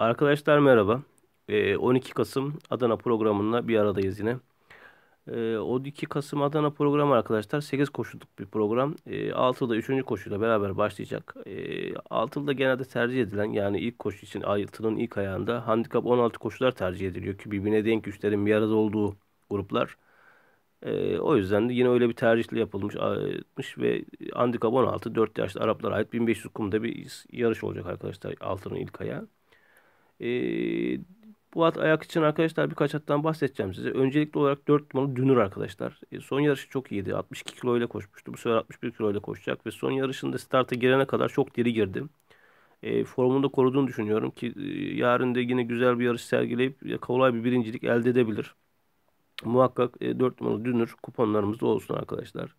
Arkadaşlar merhaba. 12 ee, Kasım Adana programında bir aradayız yine. 12 ee, Kasım Adana programı arkadaşlar 8 koşuluk bir program. 6'da ee, 3. koşuyla beraber başlayacak. 6'da genelde tercih edilen yani ilk koşu için altının ilk ayağında handikap 16 koşular tercih ediliyor ki birbirine denk güçlerin bir arada olduğu gruplar. O yüzden de yine öyle bir tercihle yapılmış ve handikap 16 4 yaşlı Araplara ait 1500 kumda bir yarış olacak arkadaşlar altının ilk ayağı. E, ee, bu at ayak için arkadaşlar birkaç attan bahsedeceğim size. Öncelikli olarak 4 numaralı Dünür arkadaşlar. E, son yarışı çok iyiydi. 62 kilo ile koşmuştu. Bu sefer 61 kilo ile koşacak ve son yarışında starta girene kadar çok diri girdi. E, ee, formunu da koruduğunu düşünüyorum ki e, yarın da yine güzel bir yarış sergileyip ya, kolay bir birincilik elde edebilir. Muhakkak e, 4 numaralı Dünür kuponlarımızda olsun arkadaşlar.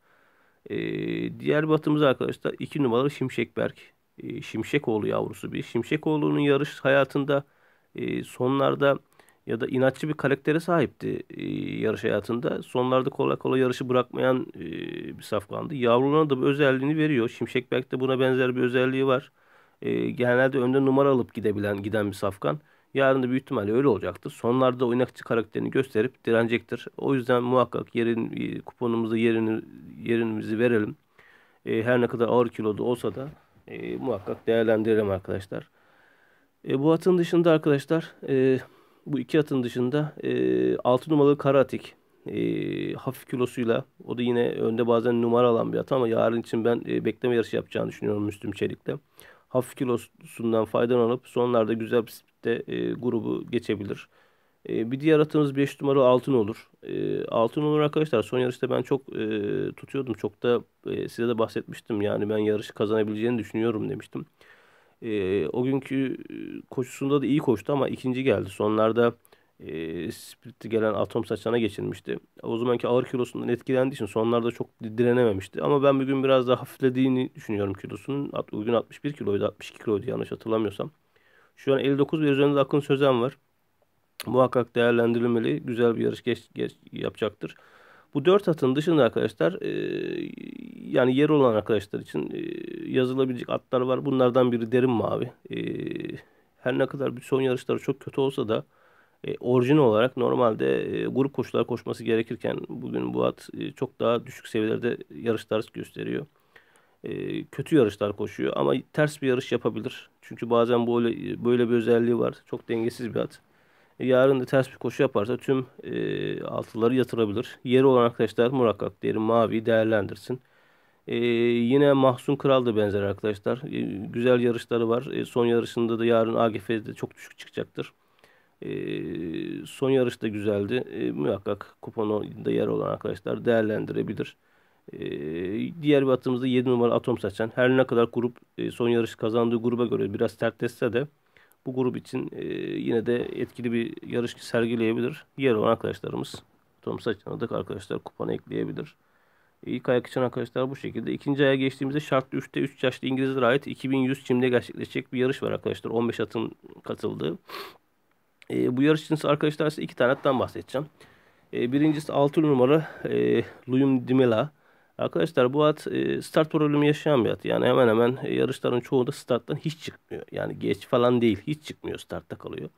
E, diğer batımız arkadaşlar 2 numaralı Berk. E, Şimşekoğlu yavrusu bir. Şimşekoğlu'nun yarış hayatında e, sonlarda ya da inatçı bir karaktere sahipti e, yarış hayatında. Sonlarda kolay kolay yarışı bırakmayan bir safkandı. Yavrularına da bu özelliğini veriyor. Şimşek belki de buna benzer bir özelliği var. genelde önde numara alıp gidebilen giden bir safkan. Yarın da büyük ihtimalle öyle olacaktır. Sonlarda oynakçı karakterini gösterip direnecektir. O yüzden muhakkak yerin kuponumuzu yerini, yerimizi verelim. her ne kadar ağır kiloda olsa da e, muhakkak değerlendirelim arkadaşlar. E, bu atın dışında arkadaşlar e, bu iki atın dışında e, 6 numaralı Karatik e, hafif kilosuyla o da yine önde bazen numara alan bir at ama yarın için ben e, bekleme yarışı yapacağını düşünüyorum Müslüm Çelik'te. Hafif kilosundan faydalanıp sonlarda güzel bir de, e, grubu geçebilir. E, bir diğer atımız 5 numara altın olur. E, altın olur arkadaşlar son yarışta ben çok e, tutuyordum. Çok da e, size de bahsetmiştim. Yani ben yarışı kazanabileceğini düşünüyorum demiştim. E, o günkü e, koşusunda da iyi koştu ama ikinci geldi. Sonlarda e, sprintte gelen atom saçlarına geçirmişti. O zamanki ağır kilosundan etkilendiği için sonlarda çok direnememişti. Ama ben bugün biraz daha hafiflediğini düşünüyorum kilosunun. Bugün 61 kiloydu 62 kiloydu yanlış hatırlamıyorsam. Şu an 59 ve üzerinde Akın Sözen var muhakkak değerlendirilmeli. Güzel bir yarış geç, geç yapacaktır. Bu dört atın dışında arkadaşlar e, yani yer olan arkadaşlar için e, yazılabilecek atlar var. Bunlardan biri derin mavi. E, her ne kadar bir son yarışları çok kötü olsa da e, orijin olarak normalde e, grup koşular koşması gerekirken bugün bu at e, çok daha düşük seviyelerde yarışlar gösteriyor. E, kötü yarışlar koşuyor ama ters bir yarış yapabilir. Çünkü bazen böyle böyle bir özelliği var. Çok dengesiz bir at yarın da ters bir koşu yaparsa tüm e, altıları yatırabilir. Yeri olan arkadaşlar muhakkak derim mavi değerlendirsin. E, yine Mahsun Kral da benzer arkadaşlar. E, güzel yarışları var. E, son yarışında da yarın AGF'de çok düşük çıkacaktır. E, son yarış da güzeldi. E, muhakkak kuponunda yer olan arkadaşlar değerlendirebilir. E, diğer bir atımızda 7 numara Atom Saçan. Her ne kadar grup e, son yarış kazandığı gruba göre biraz sertleşse de bu grup için e, yine de etkili bir yarış sergileyebilir. Yer olan arkadaşlarımız Tom Saçan'da arkadaşlar kupanı ekleyebilir. İlk ayak için arkadaşlar bu şekilde. İkinci aya geçtiğimizde şartlı 3'te 3 yaşlı İngilizler ait 2100 çimde gerçekleşecek bir yarış var arkadaşlar. 15 atın katıldığı. E, bu yarış için arkadaşlar size iki tane bahsedeceğim. E, birincisi 6 numara e, Luyum Dimela. Arkadaşlar bu at e, start problemi yaşayan bir at. Yani hemen hemen e, yarışların çoğunda starttan hiç çıkmıyor. Yani geç falan değil hiç çıkmıyor startta kalıyor.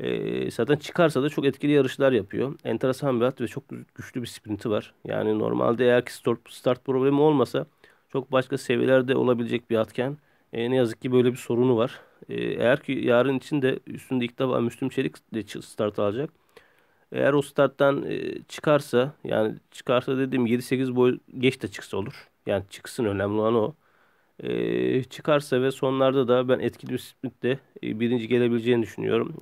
E, zaten çıkarsa da çok etkili yarışlar yapıyor. Enteresan bir at ve çok güçlü bir sprinti var. Yani normalde eğer ki start, problemi olmasa çok başka seviyelerde olabilecek bir atken ne yazık ki böyle bir sorunu var. eğer ki yarın için de üstünde ilk defa Müslüm Çelik de start alacak. Eğer o starttan e, çıkarsa yani çıkarsa dediğim 7-8 boy geç de çıksa olur. Yani çıksın önemli olan o. E, çıkarsa ve sonlarda da ben etkili bir sprintle e, birinci gelebileceğini düşünüyorum.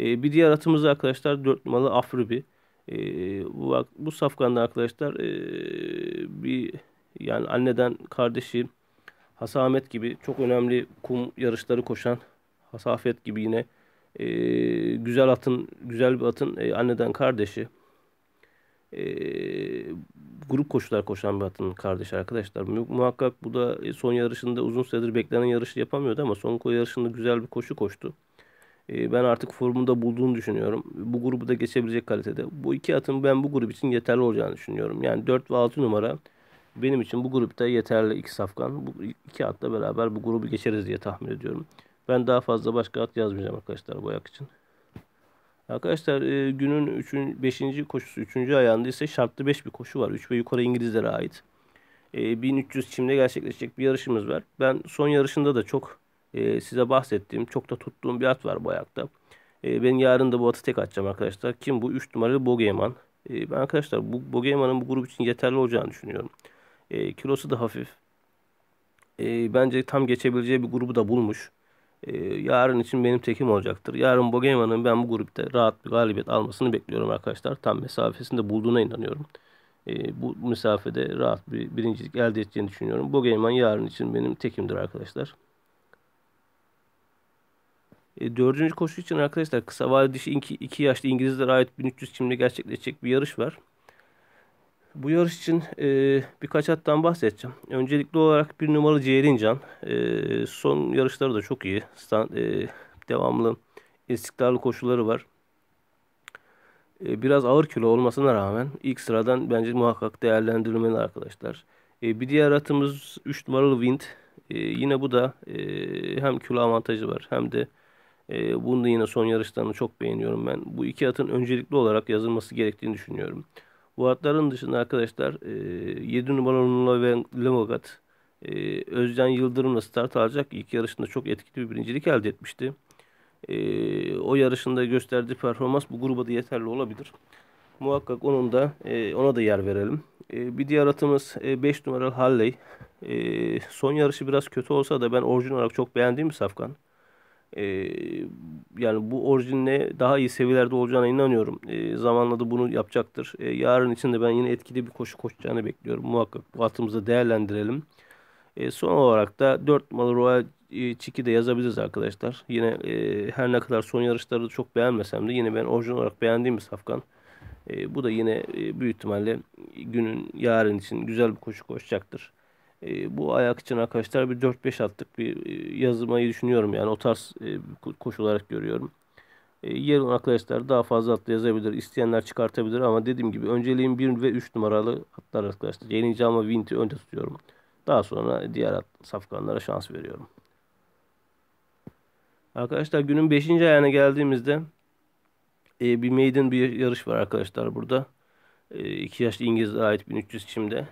E, bir diğer atımız arkadaşlar 4 numaralı Afrubi. E, bu, bu safkanda arkadaşlar e, bir yani anneden kardeşi Hasamet gibi çok önemli kum yarışları koşan Hasafet gibi yine e, güzel atın güzel bir atın e, anneden kardeşi e, grup koşular koşan bir atın kardeşi arkadaşlar. Muhakkak bu da e, son yarışında uzun süredir beklenen yarışı yapamıyordu ama son yarışında güzel bir koşu koştu. E, ben artık formunda bulduğunu düşünüyorum. Bu grubu da geçebilecek kalitede. Bu iki atın ben bu grup için yeterli olacağını düşünüyorum. Yani 4 ve 6 numara benim için bu grupta yeterli iki safkan. Bu iki atla beraber bu grubu geçeriz diye tahmin ediyorum. Ben daha fazla başka at yazmayacağım arkadaşlar bu ayak için. Arkadaşlar e, günün 3. 5. koşusu 3. ayağında ise şartlı 5 bir koşu var. 3 ve yukarı İngilizlere ait. E, 1300 çimde gerçekleşecek bir yarışımız var. Ben son yarışında da çok e, size bahsettiğim, çok da tuttuğum bir at var bu ayakta. E, ben yarın da bu atı tek atacağım arkadaşlar. Kim bu? 3 numaralı Bogeyman. E, ben arkadaşlar bu Bogeyman'ın bu grup için yeterli olacağını düşünüyorum. E, kilosu da hafif. E, bence tam geçebileceği bir grubu da bulmuş e, yarın için benim tekim olacaktır. Yarın Bogema'nın ben bu grupta rahat bir galibiyet almasını bekliyorum arkadaşlar. Tam mesafesinde bulduğuna inanıyorum. E, bu mesafede rahat bir birincilik elde edeceğini düşünüyorum. Bogeman yarın için benim tekimdir arkadaşlar. E, dördüncü koşu için arkadaşlar kısa vadeli dişi iki, iki yaşlı İngilizlere ait 1300 çimde gerçekleşecek bir yarış var. Bu yarış için e, birkaç attan bahsedeceğim. Öncelikli olarak bir numaralı Ciğerincan. E, son yarışları da çok iyi. Stand, e, devamlı istikrarlı koşuları var. E, biraz ağır kilo olmasına rağmen ilk sıradan bence muhakkak değerlendirilmeli arkadaşlar. E, bir diğer atımız 3 numaralı Wind. E, yine bu da e, hem kilo avantajı var hem de e, bunu da yine son yarışlarını çok beğeniyorum ben. Bu iki atın öncelikli olarak yazılması gerektiğini düşünüyorum. Bu Vuatların dışında arkadaşlar e, 7 numaralı Lemogat, e, Özcan Yıldırım'la start alacak. İlk yarışında çok etkili bir birincilik elde etmişti. E, o yarışında gösterdiği performans bu gruba da yeterli olabilir. Muhakkak onun da e, ona da yer verelim. E, bir diğer atımız 5 e, numaralı Halley. E, son yarışı biraz kötü olsa da ben orijinal olarak çok beğendiğim bir safkan. E, yani bu orijinle daha iyi seviyelerde olacağına inanıyorum. E, zamanla da bunu yapacaktır. E, yarın için de ben yine etkili bir koşu koşacağını bekliyorum. Muhakkak bu atımızı değerlendirelim. E, son olarak da 4 numaralı Royal Çiki e, de yazabiliriz arkadaşlar. Yine e, her ne kadar son yarışları çok beğenmesem de yine ben orijinal olarak beğendiğim bir safkan. E, bu da yine e, büyük ihtimalle günün yarın için güzel bir koşu koşacaktır e, bu ayak için arkadaşlar bir 4-5 attık bir e, yazmayı düşünüyorum yani o tarz e, koşu olarak görüyorum. E, yer arkadaşlar daha fazla atlı yazabilir. isteyenler çıkartabilir ama dediğim gibi önceliğim 1 ve 3 numaralı atlar arkadaşlar. Yeni ama Vint'i önce tutuyorum. Daha sonra diğer at, safkanlara şans veriyorum. Arkadaşlar günün 5. ayağına geldiğimizde e, bir maiden bir yarış var arkadaşlar burada. 2 e, yaşlı İngilizlere ait 1300 çimde.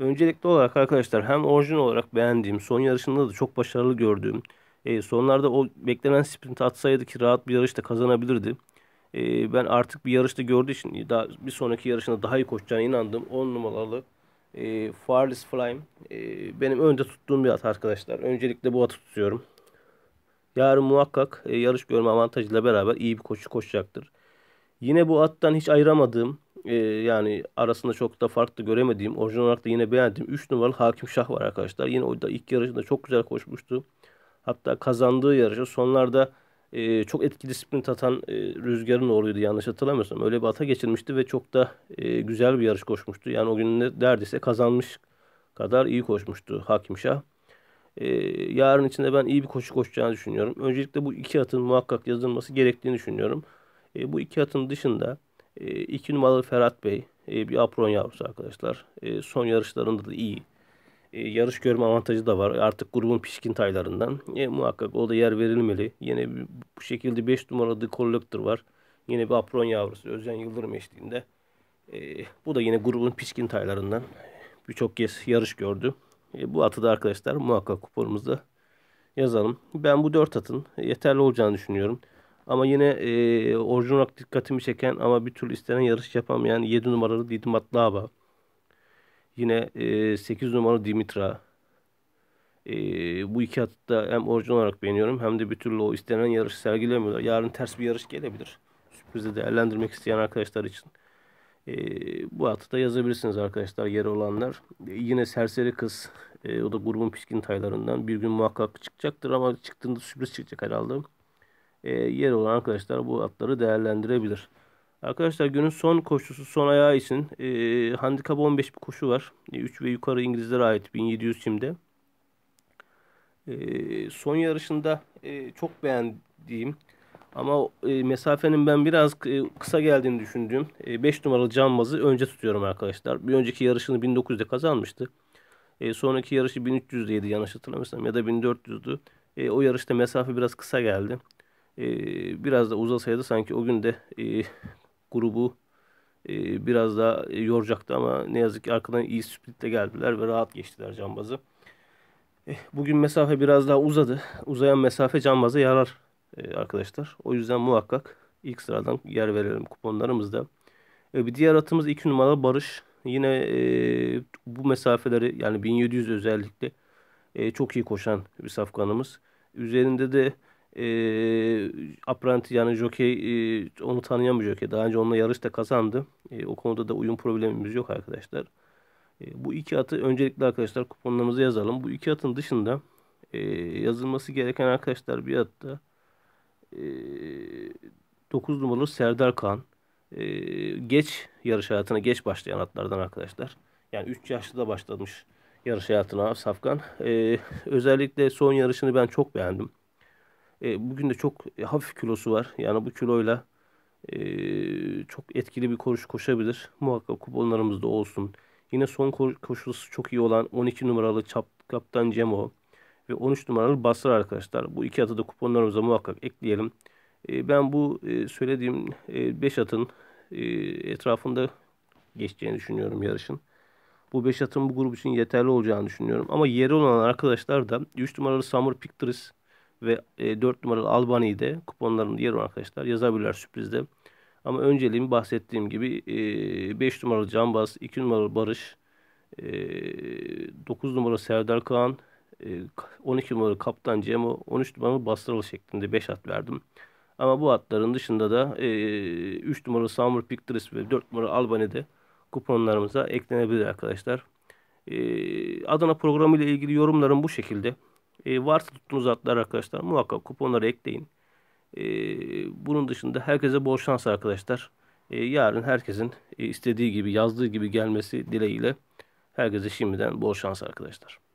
Öncelikli olarak arkadaşlar hem orijin olarak beğendiğim, son yarışında da çok başarılı gördüğüm, e, sonlarda o beklenen sprint atsaydı ki rahat bir yarışta kazanabilirdi. E, ben artık bir yarışta gördüğü için daha, bir sonraki yarışında daha iyi koşacağına inandım. 10 numaralı e, Farless Flyme e, benim önde tuttuğum bir at arkadaşlar. Öncelikle bu atı tutuyorum. Yarın muhakkak e, yarış görme avantajıyla beraber iyi bir koşu koşacaktır. Yine bu attan hiç ayıramadığım e, yani arasında çok da farklı göremediğim, orijinal olarak da yine beğendiğim 3 numaralı Hakim Şah var arkadaşlar. Yine o da ilk yarışında çok güzel koşmuştu. Hatta kazandığı yarışı sonlarda e, çok etkili sprint atan e, Rüzgar'ın oğluydu yanlış hatırlamıyorsam. Öyle bir ata geçirmişti ve çok da e, güzel bir yarış koşmuştu. Yani o gün neredeyse kazanmış kadar iyi koşmuştu Hakim Şah. E, yarın içinde ben iyi bir koşu koşacağını düşünüyorum. Öncelikle bu iki atın muhakkak yazılması gerektiğini düşünüyorum. E, bu iki atın dışında e, iki numaralı Ferhat Bey e, bir apron yavrusu arkadaşlar. E, son yarışlarında da iyi. E, yarış görme avantajı da var. Artık grubun pişkin taylarından. E, muhakkak o da yer verilmeli. Yine bir, bu şekilde 5 numaralı Collector var. Yine bir apron yavrusu Özcan Yıldırım eşliğinde. E, bu da yine grubun pişkin taylarından. Birçok kez yarış gördü. E, bu atı da arkadaşlar muhakkak kuponumuzda yazalım. Ben bu 4 atın yeterli olacağını düşünüyorum. Ama yine e, orijinal olarak dikkatimi çeken ama bir türlü istenen yarış yapamayan 7 numaralı Didim Atlaba. Yine e, 8 numaralı Dimitra. E, bu iki atı da hem orijinal olarak beğeniyorum hem de bir türlü o istenen yarış sergilemiyorlar. Yarın ters bir yarış gelebilir. Sürprizi değerlendirmek isteyen arkadaşlar için. E, bu atı da yazabilirsiniz arkadaşlar yeri olanlar. E, yine Serseri Kız. E, o da grubun piskin taylarından. Bir gün muhakkak çıkacaktır ama çıktığında sürpriz çıkacak herhalde e, yer olan arkadaşlar bu atları değerlendirebilir. Arkadaşlar günün son koşusu son ayağı için e, handikap 15 bir koşu var. E, 3 ve yukarı İngilizlere ait 1700 şimdi. E, son yarışında e, çok beğendiğim ama e, mesafenin ben biraz e, kısa geldiğini düşündüğüm 5 e, numaralı cambazı önce tutuyorum arkadaşlar. Bir önceki yarışını 1900'de kazanmıştı. E, sonraki yarışı 1300'deydi yanlış hatırlamıyorsam ya da 1400'dü. E, o yarışta mesafe biraz kısa geldi. E, biraz da uzasaydı sanki o gün de e, grubu e, biraz daha e, yoracaktı ama ne yazık ki arkadan iyi splitle geldiler ve rahat geçtiler cambazı. E, eh, bugün mesafe biraz daha uzadı. Uzayan mesafe cambaza yarar e, arkadaşlar. O yüzden muhakkak ilk sıradan yer verelim kuponlarımızda. E, bir diğer atımız 2 numaralı Barış. Yine e, bu mesafeleri yani 1700 özellikle e, çok iyi koşan bir safkanımız. Üzerinde de e, ee, apprenti yani jockey e, onu tanıyan bir jockey. Daha önce onunla yarışta kazandı. E, o konuda da uyum problemimiz yok arkadaşlar. E, bu iki atı öncelikle arkadaşlar kuponlarımıza yazalım. Bu iki atın dışında e, yazılması gereken arkadaşlar bir atta e, 9 numaralı Serdar Kan. E, geç yarış hayatına geç başlayan atlardan arkadaşlar. Yani 3 yaşlıda başlamış yarış hayatına Safkan. E, özellikle son yarışını ben çok beğendim. E, bugün de çok e, hafif kilosu var. Yani bu kiloyla e, çok etkili bir koşu koşabilir Muhakkak kuponlarımızda olsun. Yine son koşusu çok iyi olan 12 numaralı Çap, Kaptan Cemo ve 13 numaralı Basra arkadaşlar. Bu iki atı da kuponlarımıza muhakkak ekleyelim. E, ben bu e, söylediğim 5 e, atın e, etrafında geçeceğini düşünüyorum yarışın. Bu 5 atın bu grup için yeterli olacağını düşünüyorum. Ama yeri olan arkadaşlar da 3 numaralı Summer Pictures ve e, 4 numaralı Albani'yi de kuponlarında yer arkadaşlar yazabilirler sürprizde. Ama önceliğimi bahsettiğim gibi e, 5 numaralı Canbaz, 2 numaralı Barış, e, 9 numaralı Serdar Kaan, e, 12 numaralı Kaptan Cemo, 13 numaralı Basralı şeklinde 5 at verdim. Ama bu atların dışında da e, 3 numaralı Summer Pictures ve 4 numaralı Albani'de kuponlarımıza eklenebilir arkadaşlar. E, Adana programı ile ilgili yorumlarım bu şekilde. E, varsa tuttuğunuz atlar arkadaşlar muhakkak kuponları ekleyin. E, bunun dışında herkese bol şans arkadaşlar. E, yarın herkesin e, istediği gibi yazdığı gibi gelmesi dileğiyle herkese şimdiden bol şans arkadaşlar.